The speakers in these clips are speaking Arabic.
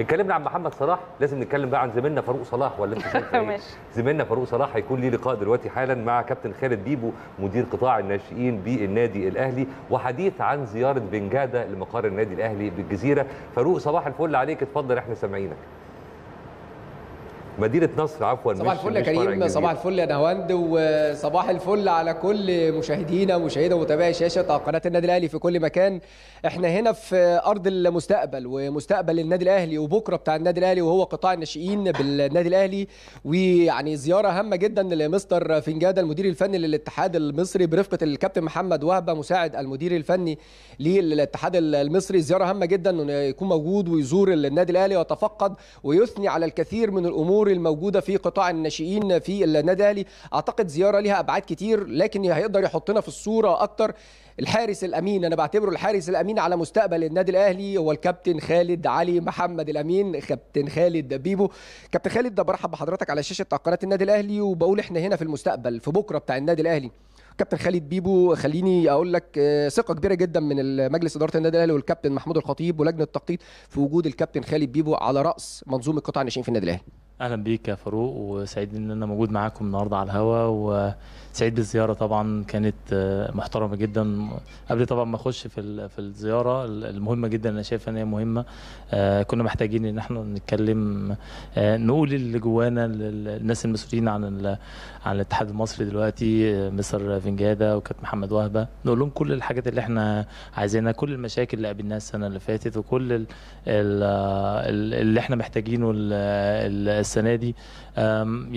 اتكلمنا عن محمد صلاح لازم نتكلم بقى عن زميلنا فاروق صلاح ولا انت شايف ايه زميلنا فاروق صلاح هيكون ليه لقاء دلوقتي حالا مع كابتن خالد بيبو مدير قطاع الناشئين بالنادي الاهلي وحديث عن زياره بنجاده لمقر النادي الاهلي بالجزيره فاروق صباح الفل عليك اتفضل احنا سامعينك مدينه نصر عفوا صباح الفل يا كريم صباح الفل يا نهاوند وصباح الفل على كل مشاهدينا ومشاهدة ومتابعي شاشه قناه النادي الاهلي في كل مكان احنا هنا في ارض المستقبل ومستقبل النادي الاهلي وبكره بتاع النادي الاهلي وهو قطاع الناشئين بالنادي الاهلي ويعني زياره هامه جدا لمستر فنجاده المدير الفني للاتحاد المصري برفقه الكابتن محمد وهبه مساعد المدير الفني للاتحاد المصري زياره هامه جدا انه يكون موجود ويزور النادي الاهلي ويتفقد ويثني على الكثير من الامور الامور الموجوده في قطاع الناشئين في النادي الاهلي اعتقد زياره ليها ابعاد كتير لكن هيقدر يحطنا في الصوره اكتر الحارس الامين انا بعتبره الحارس الامين على مستقبل النادي الاهلي هو الكابتن خالد علي محمد الامين كابتن خالد بيبو كابتن خالد ده برحب بحضرتك على شاشه قناه النادي الاهلي وبقول احنا هنا في المستقبل في بكره بتاع النادي الاهلي كابتن خالد بيبو خليني اقول لك آه، ثقه كبيره جدا من مجلس اداره النادي الاهلي والكابتن محمود الخطيب ولجنه التخطيط في وجود الكابتن خالد بيبو على راس منظومه قطاع الناشئين في النادي الاهلي اهلا بيك يا فاروق وسعيد ان انا موجود معاكم النهارده على الهوا وسعيد بالزياره طبعا كانت آه، محترمه جدا قبل طبعا ما اخش في في الزياره المهمه جدا انا شايف ان هي مهمه آه، كنا محتاجين ان احنا نتكلم آه، نقول اللي جوانا للناس المسؤولين عن عن الاتحاد المصري دلوقتي مستر فنجاده وكابتن محمد وهبه نقول لهم كل الحاجات اللي احنا عايزينها كل المشاكل اللي قابلناها السنه اللي فاتت وكل اللي احنا محتاجينه السنه دي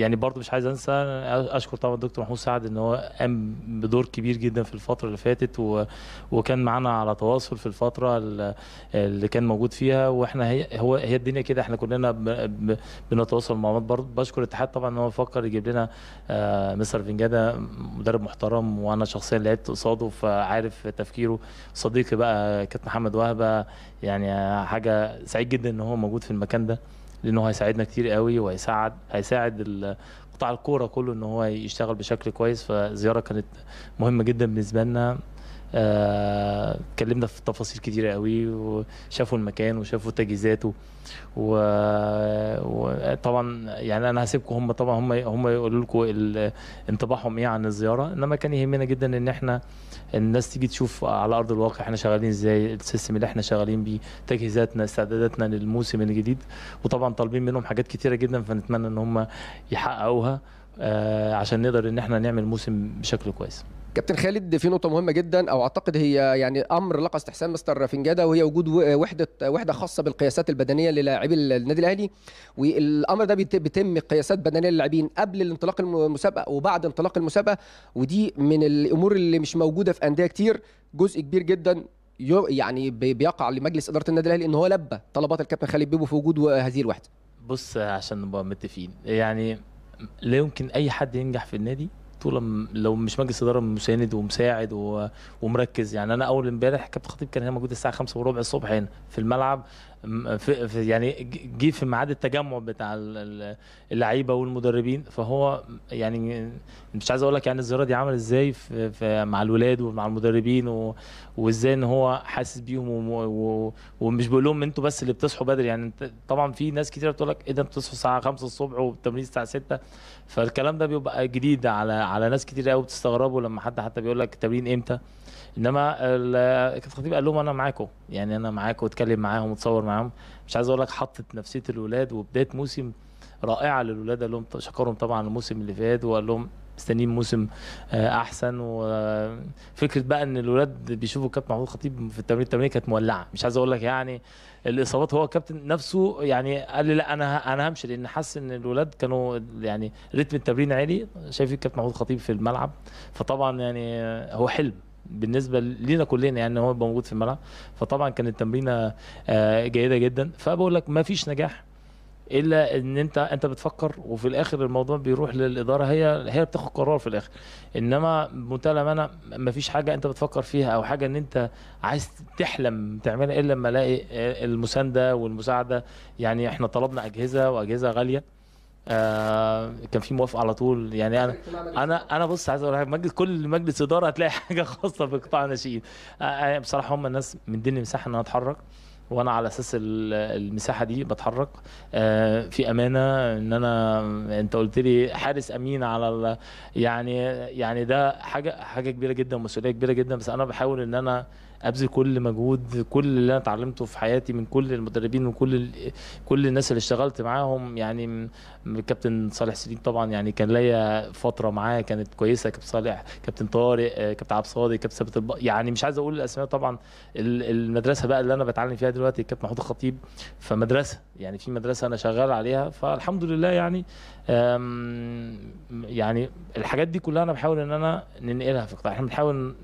يعني برضو مش عايز انسى اشكر طبعا الدكتور محمود سعد ان هو قام بدور كبير جدا في الفتره اللي فاتت و... وكان معانا على تواصل في الفتره اللي كان موجود فيها واحنا هي هو هي الدنيا كده احنا كلنا ب... ب... بنتواصل مع بعض برضو بشكر الاتحاد طبعا ان هو فكر يجيب لنا آه، مستر فنجادا مدرب محترم وانا شخصيا لعبت قصاده فعارف تفكيره صديقي بقى كابتن محمد وهبه يعني حاجه سعيد جدا ان هو موجود في المكان ده لانه هيساعدنا كتير قوي وهيساعد هيساعد قطاع الكوره كله ان هو يشتغل بشكل كويس فزياره كانت مهمه جدا بالنسبه لنا آه، اتكلمنا في تفاصيل كتيرة قوي وشافوا المكان وشافوا تجهيزاته وطبعا يعني انا هسيبكم هم طبعا هم هم يقولوا لكم انطباعهم ايه عن الزياره انما كان يهمنا جدا ان احنا الناس تيجي تشوف على ارض الواقع احنا شغالين ازاي السيستم اللي احنا شغالين بيه تجهيزاتنا استعداداتنا للموسم الجديد وطبعا طالبين منهم حاجات كتيره جدا فنتمنى ان هم يحققوها آه، عشان نقدر ان احنا نعمل موسم بشكل كويس كابتن خالد في نقطه مهمه جدا او اعتقد هي يعني امر لقى استحسان مستر فنجاده وهي وجود وحده وحده خاصه بالقياسات البدنيه للاعبي النادي الاهلي والامر ده بيتم قياسات بدنيه للاعبين قبل الانطلاق المسابقه وبعد انطلاق المسابقه ودي من الامور اللي مش موجوده في انديه كتير جزء كبير جدا يعني بيقع لمجلس اداره النادي الاهلي ان هو لبى طلبات الكابتن خالد بيبو في وجود هذه الوحده بص عشان نبقى متفقين يعني لا يمكن اي حد ينجح في النادي طول لو مش مجلس اداره مساند ومساعد و... ومركز يعني انا اول امبارح كابتن خطيب كان هنا موجود الساعه 5 وربع الصبح هنا في الملعب في يعني جه في ميعاد التجمع بتاع اللعيبه والمدربين فهو يعني مش عايز اقول لك يعني الزياره دي عمل ازاي في, في مع الولاد ومع المدربين وازاي ان هو حاسس بيهم ومش بيقول لهم انتوا بس اللي بتصحوا بدري يعني طبعا في ناس كتير بتقول لك ايه ده بتصحوا الساعه 5 الصبح والتمرين الساعه 6 فالكلام ده بيبقى جديد على على ناس كتير قوي بتستغربوا لما حد حتى بيقول لك التمرين امتى انما الخطيب قال لهم انا معاكم يعني انا معاكم واتكلم معاهم وتصور معاهم مش عايز اقول لك حطت نفسيه الولاد وبدايه موسم رائعه للولاد قال لهم شكرهم طبعا الموسم اللي فات وقال لهم مستنيين موسم آه، احسن وفكره آه، بقى ان الولاد بيشوفوا كابتن محمود خطيب في التمرين التمرين كانت مولعه مش عايز اقول لك يعني الاصابات هو الكابتن نفسه يعني قال لي لا انا انا همشي لان حس ان الولاد كانوا يعني رتم التمرين عالي شايفين الكابتن محمود خطيب في الملعب فطبعا يعني هو حلم بالنسبه لينا كلنا يعني هو يبقى موجود في الملعب فطبعا كانت تمرينه آه، جيده جدا فبقول لك ما فيش نجاح الا ان انت انت بتفكر وفي الاخر الموضوع بيروح للاداره هي هي بتاخد قرار في الاخر انما بمنتهى الامانه ما فيش حاجه انت بتفكر فيها او حاجه ان انت عايز تحلم تعملها الا لما الاقي المسانده والمساعده يعني احنا طلبنا اجهزه واجهزه غاليه آه، كان في موافقه على طول يعني انا انا انا بص عايز اقول مجلس كل مجلس اداره هتلاقي حاجه خاصه بقطاع الناشئين آه، آه، بصراحه هم الناس مديني مساحه ان انا اتحرك وانا على اساس المساحه دي بتحرك في امانه ان انا انت قلت لي حارس امين على ال... يعني يعني ده حاجه حاجه كبيره جدا ومسؤوليه كبيره جدا بس انا بحاول ان انا ابذل كل مجهود كل اللي انا اتعلمته في حياتي من كل المدربين وكل كل الناس اللي اشتغلت معاهم يعني كابتن صالح سليم طبعا يعني كان ليا فتره معاه كانت كويسه كابتن صالح كابتن طارق آه، كابتن عبد الصادق كابتن ثابت الب... يعني مش عايز اقول الاسماء طبعا المدرسه بقى اللي انا بتعلم فيها دلوقتي كابتن محمود الخطيب فمدرسه يعني في مدرسه انا شغال عليها فالحمد لله يعني يعني الحاجات دي كلها انا بحاول ان انا ننقلها في قطاع احنا بنحاول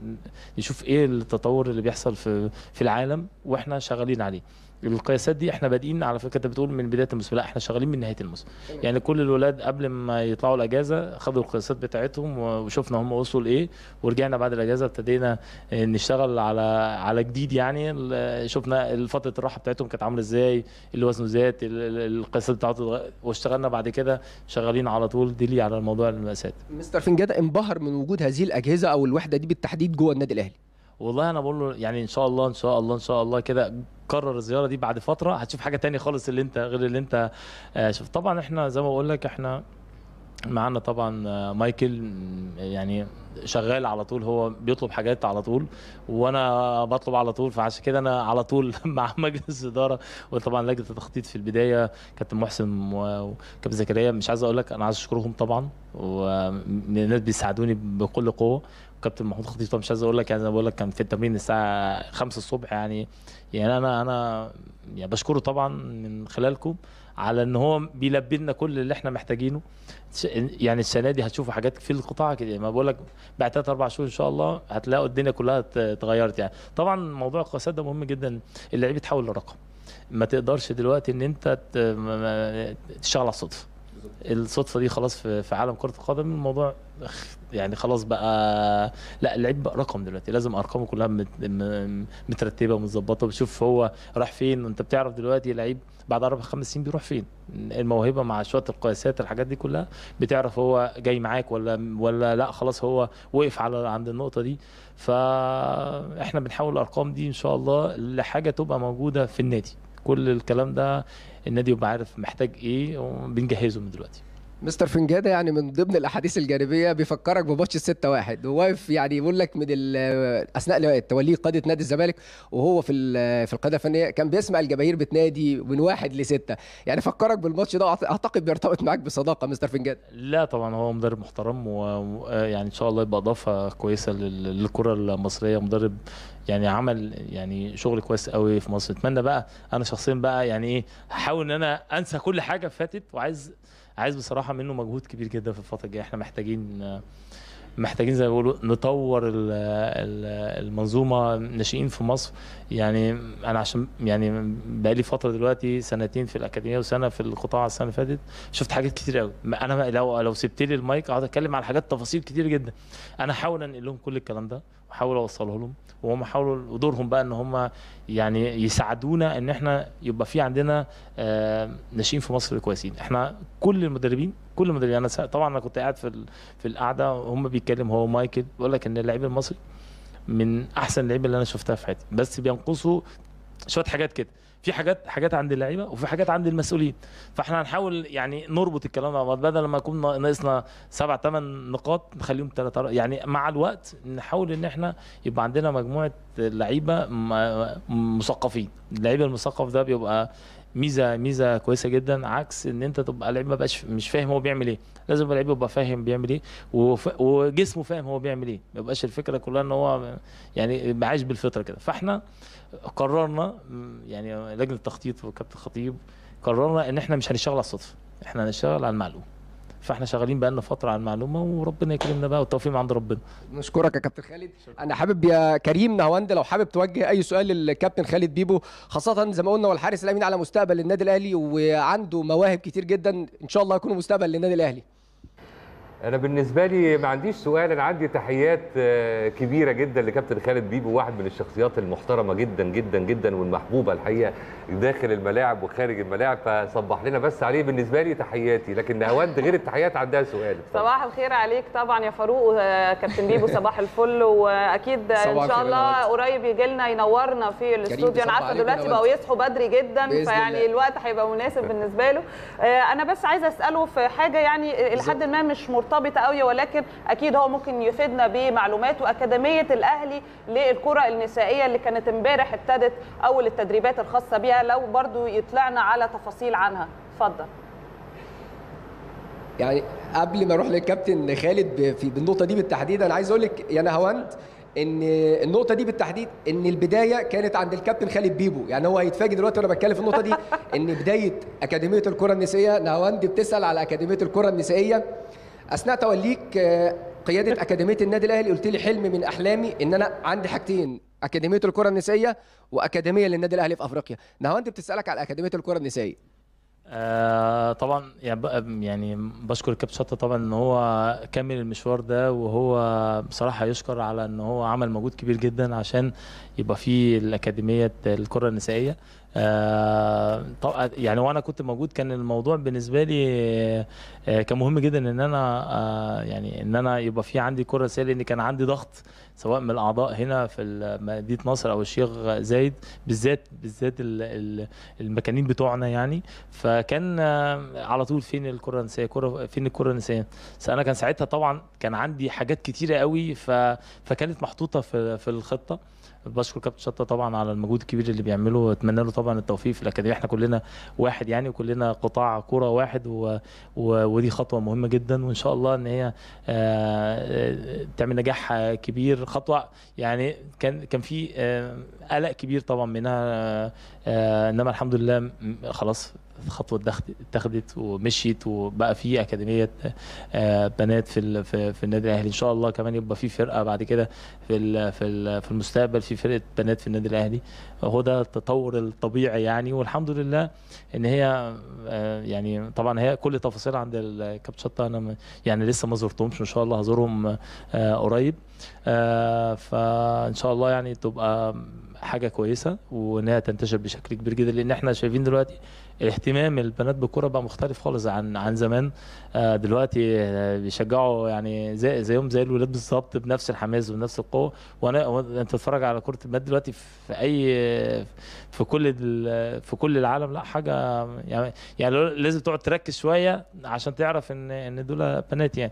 نشوف ايه التطور اللي بيحصل في في العالم واحنا شغالين عليه القياسات دي احنا بادئين على فكره انت بتقول من بدايه الموسم لا احنا شغالين من نهايه الموسم يعني كل الولاد قبل ما يطلعوا الاجازه خدوا القياسات بتاعتهم وشفنا هم وصلوا لايه ورجعنا بعد الاجازه ابتدينا نشتغل على على جديد يعني شفنا فتره الراحه بتاعتهم كانت عامله ازاي اللي وزنه زاد القياسات بتاعته واشتغلنا بعد كده شغالين على طول ديلي على موضوع المقاسات مستر فنجاده انبهر من وجود هذه الاجهزه او الوحده دي بالتحديد جوه النادي الاهلي والله انا بقول له يعني ان شاء الله ان شاء الله ان شاء الله كده قرر الزياره دي بعد فتره هتشوف حاجه تانية خالص اللي انت غير اللي انت آه، شوف طبعا احنا زي ما بقول لك احنا معانا طبعا آه، مايكل يعني شغال على طول هو بيطلب حاجات على طول وانا بطلب على طول فعشان كده انا على طول مع مجلس الاداره وطبعا لجنه التخطيط في البدايه كابتن محسن وكابتن زكريا مش عايز اقول لك انا عايز اشكرهم طبعا والناس بيساعدوني بكل قوه كابتن محمود خطيب طبعا مش عايز اقول لك يعني انا بقول لك كان في التمرين الساعه 5 الصبح يعني يعني انا انا يعني بشكره طبعا من خلالكم على ان هو بيلبي لنا كل اللي احنا محتاجينه يعني السنه دي هتشوفوا حاجات في القطاع كده يعني ما بقول لك بعد ثلاث اربع شهور ان شاء الله هتلاقوا الدنيا كلها اتغيرت يعني طبعا موضوع القياسات ده مهم جدا اللعيب يتحول لرقم ما تقدرش دلوقتي ان انت تشتغل على الصدفه الصدفه دي خلاص في, في عالم كره القدم الموضوع يعني خلاص بقى لا اللعيب بقى رقم دلوقتي لازم ارقامه كلها مترتبه ومظبطه بشوف هو راح فين وانت بتعرف دلوقتي لعيب بعد اربع خمس سنين بيروح فين الموهبه مع شويه القياسات الحاجات دي كلها بتعرف هو جاي معاك ولا ولا لا خلاص هو وقف على عند النقطه دي فاحنا بنحاول الارقام دي ان شاء الله لحاجه تبقى موجوده في النادي كل الكلام ده النادي يبقى عارف محتاج ايه وبنجهزه من دلوقتي مستر فنجاده يعني من ضمن الاحاديث الجانبيه بيفكرك بماتش 6 1 وواقف يعني بيقول لك من اثناء توليه قاده نادي الزمالك وهو في في القاده الفنيه كان بيسمع الجماهير بتنادي من واحد لسته يعني فكرك بالماتش ده اعتقد بيرتبط معاك بصداقه مستر فنجاده لا طبعا هو مدرب محترم ويعني ان شاء الله يبقى اضافه كويسه للكره المصريه مدرب يعني عمل يعني شغل كويس قوي في مصر اتمنى بقى انا شخصيا بقى يعني ايه هحاول ان انا انسى كل حاجه فاتت وعايز عايز بصراحه منه مجهود كبير جدا في الفتره الجايه احنا محتاجين محتاجين زي ما بيقولوا نطور المنظومه الناشئين في مصر يعني انا عشان يعني بقالي فتره دلوقتي سنتين في الاكاديميه وسنه في القطاع السنه اللي فاتت شفت حاجات كتير قوي انا لو لو سبت لي المايك اقعد اتكلم على حاجات تفاصيل كتير جدا انا احاول انقل لهم كل الكلام ده واحاول اوصله لهم وهم حاولوا ودورهم بقى ان هم يعني يساعدونا ان احنا يبقى في عندنا آه، ناشئين في مصر كويسين احنا كل المدربين كل المدربين يعني انا طبعا انا كنت قاعد في في القعده هم بيتكلموا هو مايكل بيقول لك ان اللعيب المصري من احسن اللعيبه اللي انا شفتها في حياتي بس بينقصه شويه حاجات كده في حاجات حاجات عند اللعيبه وفي حاجات عند المسؤولين فاحنا هنحاول يعني نربط الكلام مع بدل ما يكون ناقصنا سبع ثمان نقاط نخليهم ثلاثه يعني مع الوقت نحاول ان احنا يبقى عندنا مجموعه لعيبه مثقفين اللعيب المثقف ده بيبقى ميزه ميزه كويسه جدا عكس ان انت تبقى لعيب ما بقاش مش فاهم هو بيعمل ايه لازم اللعيب يبقى فاهم بيعمل ايه وف... وجسمه فاهم هو بيعمل ايه ما يبقاش الفكره كلها ان هو يعني عايش بالفطره كده فاحنا قررنا يعني لجنه التخطيط وكابتن خطيب قررنا ان احنا مش هنشتغل على الصدفه احنا هنشتغل على المعلوم فاحنا شغالين بقى لنا فتره على المعلومه وربنا يكرمنا بقى والتوفيق عند ربنا نشكرك يا كابتن خالد انا حابب يا كريم نهواند لو حابب توجه اي سؤال للكابتن خالد بيبو خاصه زي ما قلنا والحارس الامين على مستقبل النادي الاهلي وعنده مواهب كتير جدا ان شاء الله يكون مستقبل للنادي الاهلي انا بالنسبه لي ما عنديش سؤال انا عندي تحيات آه، كبيره جدا لكابتن خالد بيبو واحد من الشخصيات المحترمه جدا جدا جدا والمحبوبه الحقيقه داخل الملاعب وخارج الملاعب فصبح لنا بس عليه بالنسبه لي تحياتي لكن نهاوند غير التحيات عندها سؤال صباح الخير عليك طبعا يا فاروق آه، كابتن بيبو صباح الفل واكيد ان شاء الله قريب يجي لنا ينورنا في الاستوديو انا عارفه دلوقتي بقوا يصحوا بدري جدا فيعني في الوقت هيبقى مناسب بالنسبه له آه، انا بس عايزه اساله في حاجه يعني لحد ما مش مرتبطه مرتبطه قوي ولكن اكيد هو ممكن يفيدنا بمعلومات واكاديميه الاهلي للكره النسائيه اللي كانت امبارح ابتدت اول التدريبات الخاصه بها لو برضو يطلعنا على تفاصيل عنها اتفضل يعني قبل ما اروح للكابتن خالد في بالنقطه دي بالتحديد انا عايز اقول لك يا نهاوند ان النقطه دي بالتحديد ان البدايه كانت عند الكابتن خالد بيبو يعني هو هيتفاجئ دلوقتي وانا بتكلم في النقطه دي ان بدايه اكاديميه الكره النسائيه نهاوند بتسال على اكاديميه الكره النسائيه اثناء توليك آه، قياده اكاديميه النادي الاهلي قلت لي حلم من احلامي ان انا عندي حاجتين اكاديميه الكره النسائيه واكاديميه للنادي الاهلي في افريقيا نهاوندي بتسالك على اكاديميه الكره النسائيه آه، طبعا يعني بشكر الكابتن شطه طبعا ان هو كمل المشوار ده وهو بصراحه يشكر على ان هو عمل مجهود كبير جدا عشان يبقى في الاكاديميه الكره النسائيه آه، طبعا يعني وانا كنت موجود كان الموضوع بالنسبه لي آه، كان مهم جدا ان انا يعني ان انا يبقى في عندي كره نسائيه لان كان عندي ضغط سواء من الاعضاء هنا في مدينه نصر او الشيخ زايد بالذات بالذات المكانين بتوعنا يعني فكان آه، على طول فين الكره النسائيه كره فين الكره النسائيه فانا كان ساعتها طبعا كان عندي حاجات كتيره قوي فكانت محطوطه في في الخطه بشكر كابتن شطه طبعا على المجهود الكبير اللي بيعمله واتمنى له طبعا التوفيق في الاكاديميه احنا كلنا واحد يعني وكلنا قطاع كوره واحد و... و... ودي خطوه مهمه جدا وان شاء الله ان هي آ... آه، آه، تعمل نجاح كبير خطوه يعني كان كان في آه، قلق كبير طبعا منها آ... انما الحمد لله خلاص خطوه اتخذت ومشيت وبقى في اكاديميه آه، بنات في في النادي الاهلي ان شاء الله كمان يبقى في فرقه بعد كده في في في المستقبل في فرقه بنات في النادي الاهلي هو ده التطور الطبيعي يعني والحمد لله ان هي آه، يعني طبعا هي كل تفاصيل عند الكابتن شطه انا يعني لسه ما زرتهمش ان شاء الله هزورهم آه، قريب فان شاء الله يعني تبقى حاجه كويسه وانها تنتشر بشكل كبير جدا لان احنا شايفين دلوقتي اهتمام البنات بالكوره بقى مختلف خالص عن عن زمان آه، دلوقتي آه، بيشجعوا يعني زي زيهم زي الولاد بالظبط بنفس الحماس وبنفس القوه وانا انت تتفرج على كره البنات دلوقتي في اي في كل في كل العالم لا حاجه يعني يعني لازم تقعد تركز شويه عشان تعرف ان ان دول بنات يعني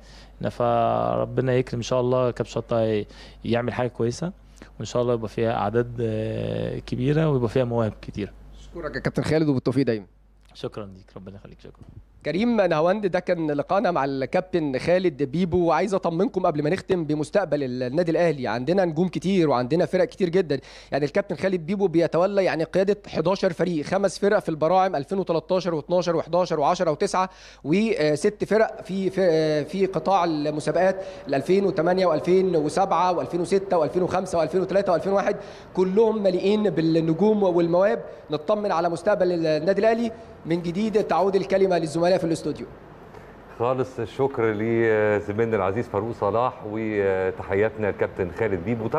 فربنا يكرم ان شاء الله كابتن شطه يعمل حاجه كويسه وان شاء الله يبقى فيها اعداد آه، كبيره ويبقى فيها مواهب كتير اشكرك يا كابتن خالد وبالتوفيق دايما شكرا ليك ربنا يخليك شكرا كريم نهاوند ده كان لقانا مع الكابتن خالد بيبو وعايز اطمنكم قبل ما نختم بمستقبل النادي الاهلي عندنا نجوم كتير وعندنا فرق كتير جدا يعني الكابتن خالد بيبو بيتولى يعني قياده 11 فريق خمس فرق في البراعم 2013 و12 و11 و10 و9 وست فرق في في, قطاع المسابقات 2008 و2007 و2006 و2005 و2003 و2001 كلهم مليئين بالنجوم والمواهب نطمن على مستقبل النادي الاهلي من جديد تعود الكلمه للزملاء الزملاء في الاستوديو خالص الشكر لزميلنا العزيز فاروق صلاح وتحياتنا الكابتن خالد ديب